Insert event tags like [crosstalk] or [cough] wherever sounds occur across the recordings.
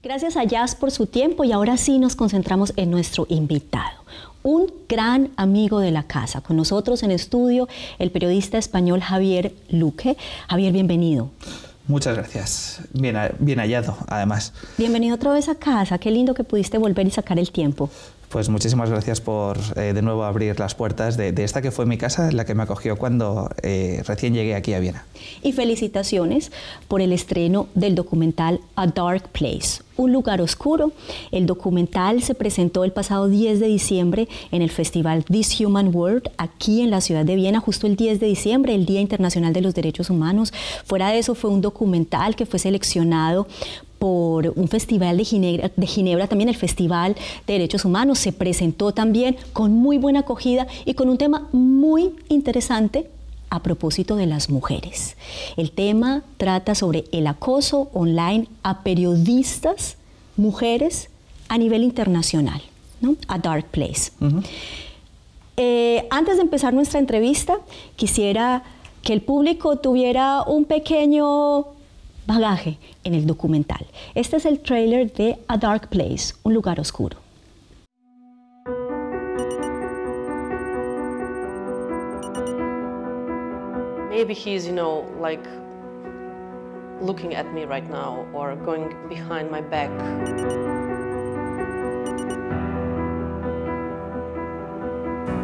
Gracias a Jazz por su tiempo y ahora sí nos concentramos en nuestro invitado. Un gran amigo de la casa. Con nosotros en estudio el periodista español Javier Luque. Javier, bienvenido. Muchas gracias. Bien, bien hallado, además. Bienvenido otra vez a casa. Qué lindo que pudiste volver y sacar el tiempo. Pues muchísimas gracias por eh, de nuevo abrir las puertas de, esta que fue mi casa, la que me acogió cuando eh, recién llegué aquí a Viena. Y felicitaciones por el estreno del documental A Dark Place, Un lugar oscuro. El documental se presentó el pasado 10 de diciembre en el Festival This Human World, aquí en la ciudad de Viena, justo el 10 de diciembre, el Día Internacional de los Derechos Humanos. Fuera de eso, fue un documental que fue seleccionado por un festival de Ginebra, también el Festival de Derechos Humanos, se presentó también con muy buena acogida y con un tema muy interesante a propósito de las mujeres. El tema trata sobre el acoso online a periodistas, mujeres, a nivel internacional, ¿no? a Dark Place. Eh, antes de empezar nuestra entrevista, quisiera que el público tuviera un pequeño bagaje en el documental. Este es el trailer de A Dark Place, un lugar oscuro. Maybe he's, you know, like looking at me right now or going behind my back.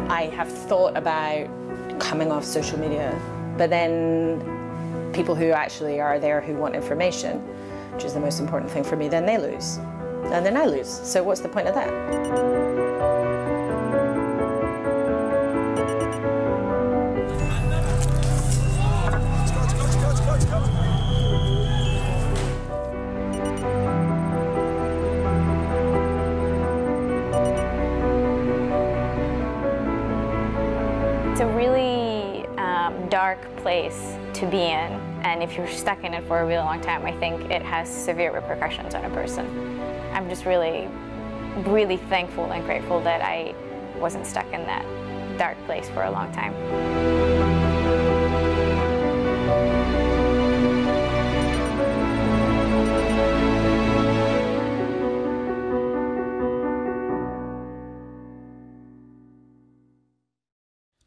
I have thought about coming off social media, but then people who actually are there who want information, which is the most important thing for me, then they lose. And then I lose. So what's the point of that? It's a really um, dark place to be in. And if you're stuck in it for a really long time, I think it has severe repercussions on a person. I'm just really, really thankful and grateful that I wasn't stuck in that dark place for a long time.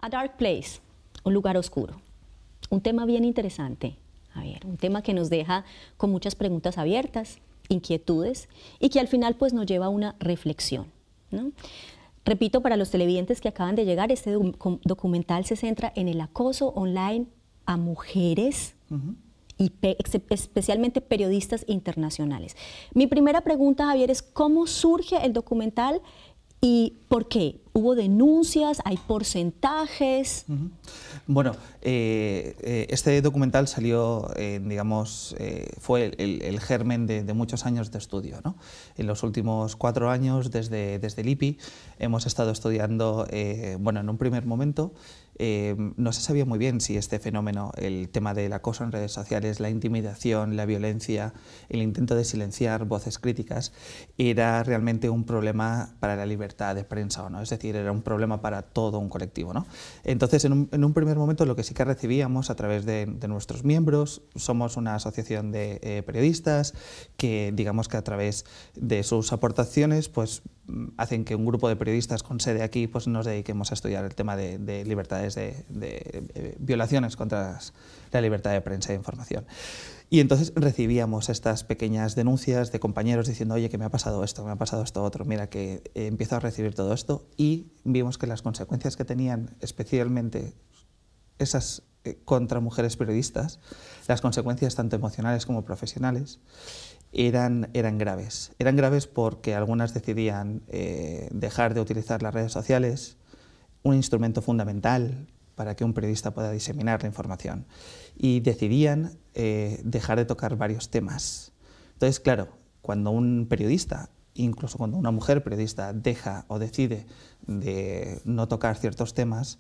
A dark place, un lugar oscuro. un tema bien interesante, Javier, un tema que nos deja con muchas preguntas abiertas, inquietudes y que al final pues nos lleva a una reflexión. Repito, para los televidentes que acaban de llegar, este documental se centra en el acoso online a mujeres y especialmente periodistas internacionales. Mi primera pregunta, Javier, es cómo surge el documental y por qué, hubo denuncias, hay porcentajes. Bueno, eh, eh, este documental salió, eh, digamos, fue el, germen de, muchos años de estudio. En los últimos cuatro años, desde, desde el IPI, hemos estado estudiando, bueno, en un primer momento, no se sabía muy bien si este fenómeno, el tema del acoso en redes sociales, la intimidación, la violencia, el intento de silenciar voces críticas, era realmente un problema para la libertad de prensa o no era un problema para todo un colectivo. ¿no? Entonces, en un, primer momento lo que sí que recibíamos a través de, nuestros miembros, somos una asociación de eh, periodistas que digamos que a través de sus aportaciones pues mm, hacen que un grupo de periodistas con sede aquí pues nos dediquemos a estudiar el tema de, libertades de, eh, violaciones contra la libertad de prensa e información. Y entonces recibíamos estas pequeñas denuncias de compañeros diciendo, oye, que me ha pasado esto, me ha pasado esto otro, mira que eh, empiezo a recibir todo esto y vimos que las consecuencias que tenían especialmente esas eh, contra mujeres periodistas, las consecuencias tanto emocionales como profesionales, eran, eran graves. Eran graves porque algunas decidían eh, dejar de utilizar las redes sociales, un instrumento fundamental para que un periodista pueda diseminar la información. Y decidían eh, dejar de tocar varios temas. Entonces, claro, cuando un periodista, incluso cuando una mujer periodista, deja o decide de no tocar ciertos temas,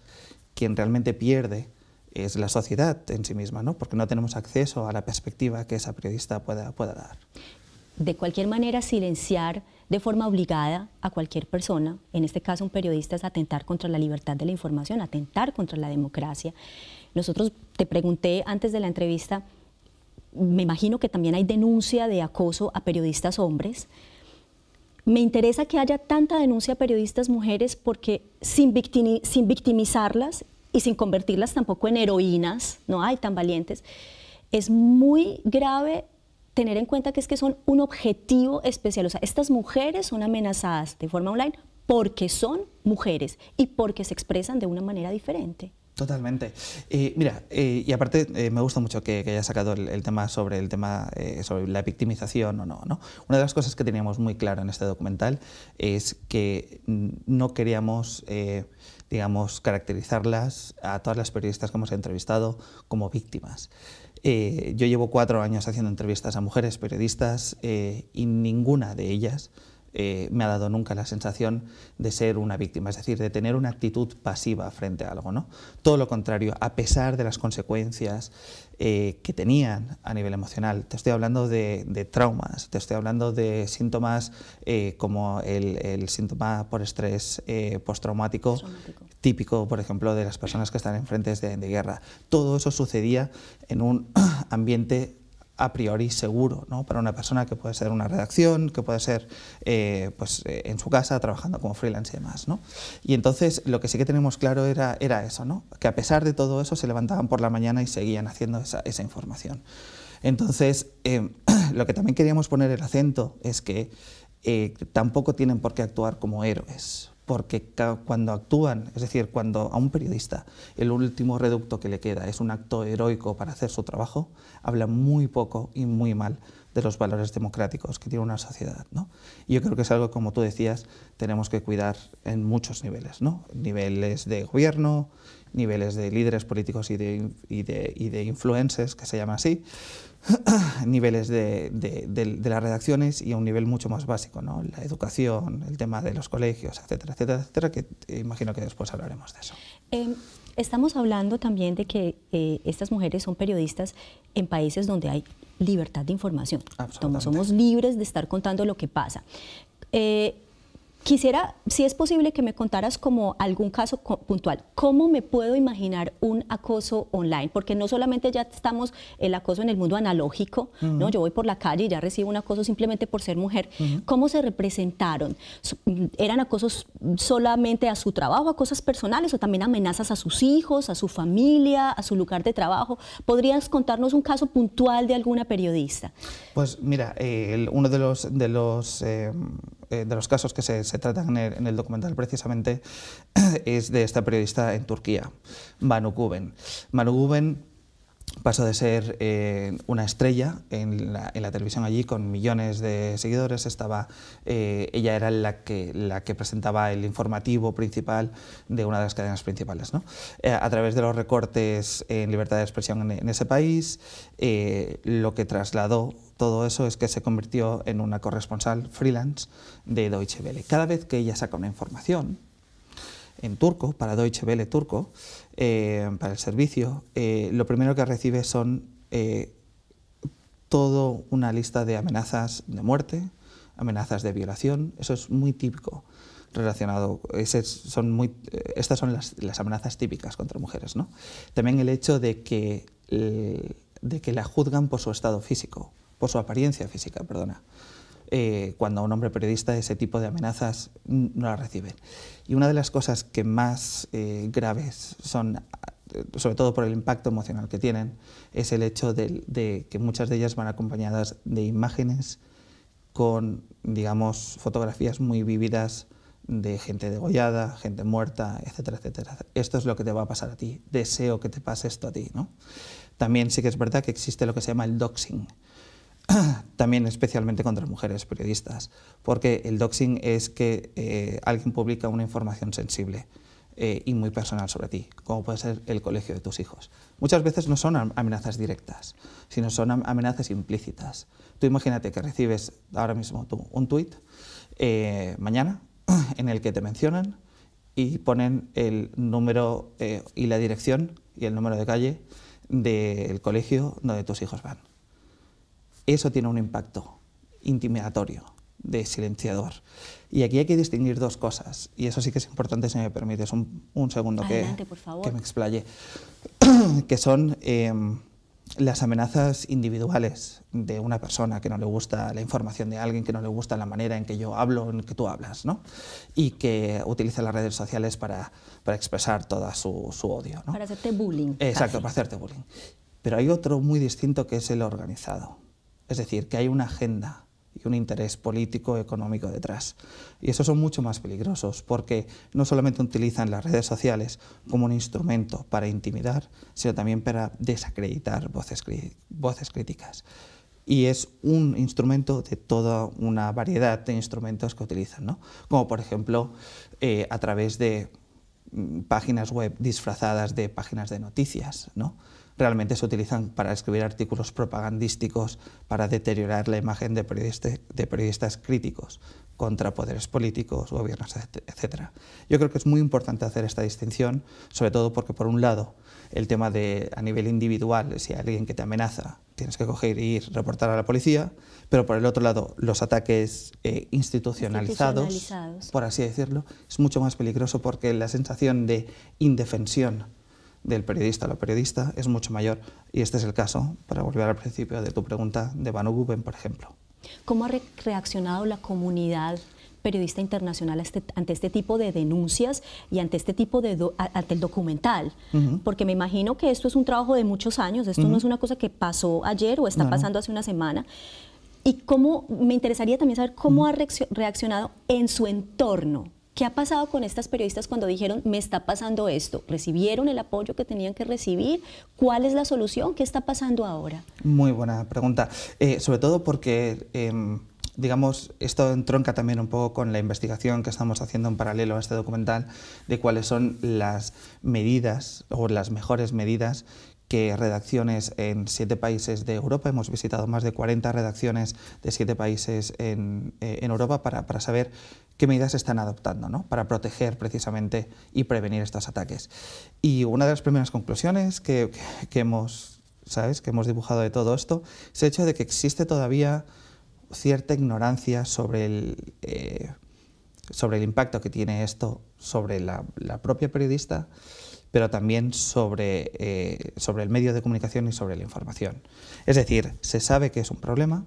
quien realmente pierde es la sociedad en sí misma, ¿no? porque no tenemos acceso a la perspectiva que esa periodista pueda, pueda dar de cualquier manera silenciar de forma obligada a cualquier persona, en este caso un periodista, es atentar contra la libertad de la información, atentar contra la democracia. Nosotros te pregunté antes de la entrevista, me imagino que también hay denuncia de acoso a periodistas hombres. Me interesa que haya tanta denuncia a periodistas mujeres porque sin, victimizarlas y sin convertirlas tampoco en heroínas, no hay tan valientes, es muy grave tener en cuenta que es que son un objetivo especial. O sea, estas mujeres son amenazadas de forma online porque son mujeres y porque se expresan de una manera diferente. Totalmente. Eh, mira, eh, y aparte eh, me gusta mucho que, haya sacado el, tema sobre el tema sobre la victimización o no, no. Una de las cosas que teníamos muy claro en este documental es que no queríamos, digamos, caracterizarlas a todas las periodistas que hemos entrevistado como víctimas. Eh, yo llevo cuatro años haciendo entrevistas a mujeres periodistas eh, y ninguna de ellas eh, me ha dado nunca la sensación de ser una víctima, es decir, de tener una actitud pasiva frente a algo. ¿no? Todo lo contrario, a pesar de las consecuencias, eh, que tenían a nivel emocional. Te estoy hablando de, traumas, te estoy hablando de síntomas eh, como el, síntoma por estrés eh, postraumático típico, por ejemplo, de las personas que están en frentes de guerra. Todo eso sucedía en un [clears throat] ambiente a priori seguro ¿no? para una persona que puede ser una redacción, que puede ser eh, pues, eh, en su casa trabajando como freelance y demás. ¿no? Y entonces lo que sí que tenemos claro era, era eso, ¿no? que a pesar de todo eso se levantaban por la mañana y seguían haciendo esa, información. Entonces em, [clears throat] lo que también queríamos poner el acento es que eh, tampoco tienen por qué actuar como héroes, porque cuando actúan, es decir, cuando a un periodista el último reducto que le queda es un acto heroico para hacer su trabajo, habla muy poco y muy mal de los valores democráticos que tiene una sociedad. Y yo creo que es algo, como tú decías, tenemos que cuidar en muchos niveles, ¿no? niveles de gobierno, niveles de líderes políticos y de, y de, y de influencers, que se llama así, [clears throat] niveles de, de, las redacciones y a un nivel mucho más básico, ¿no? la educación, el tema de los colegios, etcétera, etcétera, etcétera, que eh, imagino que después hablaremos de eso. Em, estamos hablando también de que eh, estas mujeres son periodistas en países donde hay libertad de información, donde somos libres de estar contando lo que pasa. Eh, Quisiera, si es posible, que me contaras como algún caso puntual. ¿Cómo me puedo imaginar un acoso online? Porque no solamente ya estamos el acoso en el mundo analógico, ¿no? Yo voy por la calle y ya recibo un acoso simplemente por ser mujer. ¿Cómo se representaron? ¿Eran acosos solamente a su trabajo, a cosas personales o también amenazas a sus hijos, a su familia, a su lugar de trabajo? ¿Podrías contarnos un caso puntual de alguna periodista? Pues mira, eh, uno de los... De los em, eh, de los casos que se, tratan en el, documental precisamente [clears throat] es de esta periodista en Turquía, Manu Kuben. Manu Pasó de ser eh, una estrella en la, televisión allí con millones de seguidores. Estaba, eh, ella era la que, la que presentaba el informativo principal de una de las cadenas principales. Eh, a través de los recortes en libertad de expresión en, en ese país, lo que trasladó todo eso es que se convirtió en una corresponsal freelance de Deutsche Welle. Cada vez que ella saca una información, en turco, para Deutsche Welle turco, eh, para el servicio, eh, lo primero que recibe son eh, toda una lista de amenazas de muerte, amenazas de violación, eso es muy típico relacionado, son muy, eh, estas son las, las, amenazas típicas contra mujeres. ¿no? También el hecho de que, de que la juzgan por su estado físico, por su apariencia física, perdona. Eh, cuando un hombre periodista ese tipo de amenazas mm, no las recibe. Y una de las cosas que más eh, graves son, eh, sobre todo por el impacto emocional que tienen, es el hecho de, de que muchas de ellas van acompañadas de imágenes con, digamos, fotografías muy vívidas de gente degollada, gente muerta, etcétera, etcétera. Esto es lo que te va a pasar a ti. Deseo que te pase esto a ti, ¿no? También sí que es verdad que existe lo que se llama el doxing, [clears throat] también especialmente contra mujeres periodistas, porque el doxing es que eh, alguien publica una información sensible eh, y muy personal sobre ti, como puede ser el colegio de tus hijos. Muchas veces no son amenazas directas, sino son amenazas implícitas. Tú imagínate que recibes ahora mismo tú un tuit eh, mañana [clears throat] en el que te mencionan y ponen el número y la dirección y el número de calle del colegio donde tus hijos van eso tiene un impacto intimidatorio, de silenciador. Y aquí hay que distinguir dos cosas, y eso sí que es importante, si me permites un, un segundo que, me explaye, [clears throat] que son eh, las amenazas individuales de una persona que no le gusta la información de alguien, que no le gusta la manera en que yo hablo, en que tú hablas, y que utiliza las redes sociales para, expresar todo su, odio. ¿no? Para hacerte bullying. Exacto, para hacerte bullying. Pero hay otro muy distinto que es el organizado es decir, que hay una agenda y un interés político económico detrás. Y esos son mucho más peligrosos porque no solamente utilizan las redes sociales como un instrumento para intimidar, sino también para desacreditar voces, voces críticas. Y es un instrumento de toda una variedad de instrumentos que utilizan, como por ejemplo eh, a través de mm, páginas web disfrazadas de páginas de noticias, ¿no? realmente se utilizan para escribir artículos propagandísticos para deteriorar la imagen de, periodistas críticos contra poderes políticos, gobiernos, etc. Yo creo que es muy importante hacer esta distinción, sobre todo porque, por un lado, el tema de a nivel individual, si hay alguien que te amenaza, tienes que coger y ir, reportar a la policía, pero por el otro lado, los ataques eh, institucionalizados, por así decirlo, es mucho más peligroso porque la sensación de indefensión del periodista a la periodista es mucho mayor. Y este es el caso, para volver al principio de tu pregunta, de Van Guben, por ejemplo. ¿Cómo ha reaccionado la comunidad periodista internacional este, ante este tipo de denuncias y ante este tipo de ante el documental, porque me imagino que esto es un trabajo de muchos años, esto no es una cosa que pasó ayer o está pasando hace una semana. Y cómo me interesaría también saber cómo ha reaccionado en su entorno ¿Qué ha pasado con estas periodistas cuando dijeron, me está pasando esto? ¿Recibieron el apoyo que tenían que recibir? ¿Cuál es la solución? ¿Qué está pasando ahora? Muy buena pregunta. Eh, sobre todo porque... Em, digamos, esto entronca también un poco con la investigación que estamos haciendo en paralelo a este documental de cuáles son las medidas o las mejores medidas que redacciones en siete países de Europa. Hemos visitado más de 40 redacciones de siete países en, eh, en Europa para, para, saber qué medidas están adoptando ¿no? para proteger precisamente y prevenir estos ataques. Y una de las primeras conclusiones que, que, hemos, ¿sabes? que hemos dibujado de todo esto es el hecho de que existe todavía cierta ignorancia sobre el... Eh, sobre el impacto que tiene esto sobre la, la propia periodista, pero también sobre, eh, sobre el medio de comunicación y sobre la información. Es decir, se sabe que es un problema,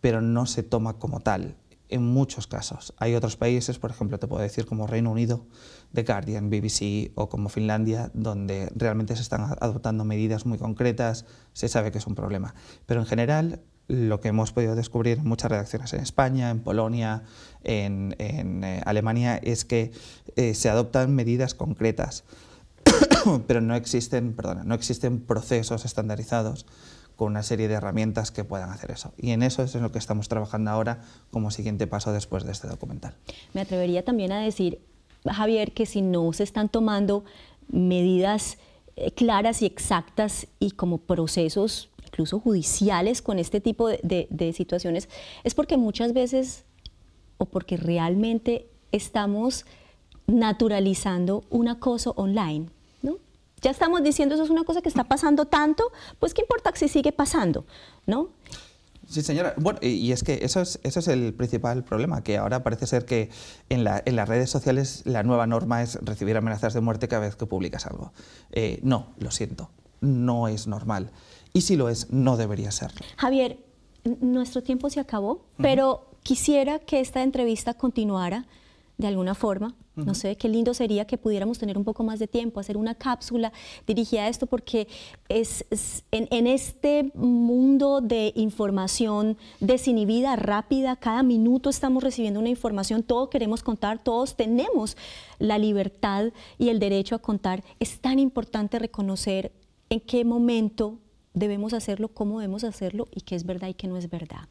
pero no se toma como tal en muchos casos. Hay otros países, por ejemplo, te puedo decir como Reino Unido, The Guardian, BBC o como Finlandia, donde realmente se están adoptando medidas muy concretas, se sabe que es un problema. Pero en general, lo que hemos podido descubrir en muchas redacciones en España, en Polonia, en, eh, Alemania, es que eh, se adoptan medidas concretas. [coughs] pero no existen, perdona, no existen procesos estandarizados con una serie de herramientas que puedan hacer eso. Y en eso es en lo que estamos trabajando ahora como siguiente paso después de este documental. Me atrevería también a decir, Javier, que si no se están tomando medidas eh, claras y exactas y como procesos incluso judiciales con este tipo de, de situaciones, es porque muchas veces o porque realmente estamos naturalizando un acoso online ya estamos diciendo eso es una cosa que está pasando tanto, pues qué importa si sigue pasando, ¿no? Sí, señora. Bueno, y es que eso es, eso es el principal problema, que ahora parece ser que en, la, en las redes sociales la nueva norma es recibir amenazas de muerte cada vez que publicas algo. Eh, no, lo siento, no es normal. Y si lo es, no debería serlo. Javier, nuestro tiempo se acabó, pero quisiera que esta entrevista continuara de alguna forma. No sé, qué lindo sería que pudiéramos tener un poco más de tiempo, hacer una cápsula dirigida a esto, porque en, este mundo de información desinhibida, rápida, cada minuto estamos recibiendo una información, todos queremos contar, todos tenemos la libertad y el derecho a contar. Es tan importante reconocer en qué momento debemos hacerlo, cómo debemos hacerlo y qué es verdad y qué no es verdad.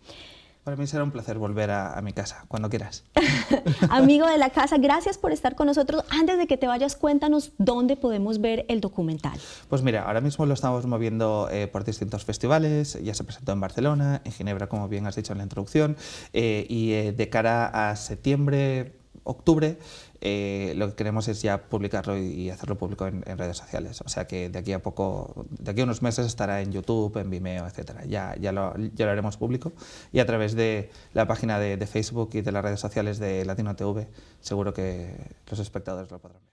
Para mí será un placer volver a, mi casa, cuando quieras. [laughs] Amigo de la casa, gracias por estar con nosotros. Antes de que te vayas, cuéntanos dónde podemos ver el documental. Pues mira, ahora mismo lo estamos moviendo eh, por distintos festivales. Ya se presentó en Barcelona, en Ginebra, como bien has dicho en la introducción. Eh, y eh, de cara a septiembre, octubre, eh, lo que queremos es ya publicarlo y hacerlo público en, redes sociales. O sea que de aquí a poco, de aquí a unos meses estará en YouTube, en Vimeo, etc. Ya, ya, lo, haremos público y a través de la página de, Facebook y de las redes sociales de Latino TV seguro que los espectadores lo podrán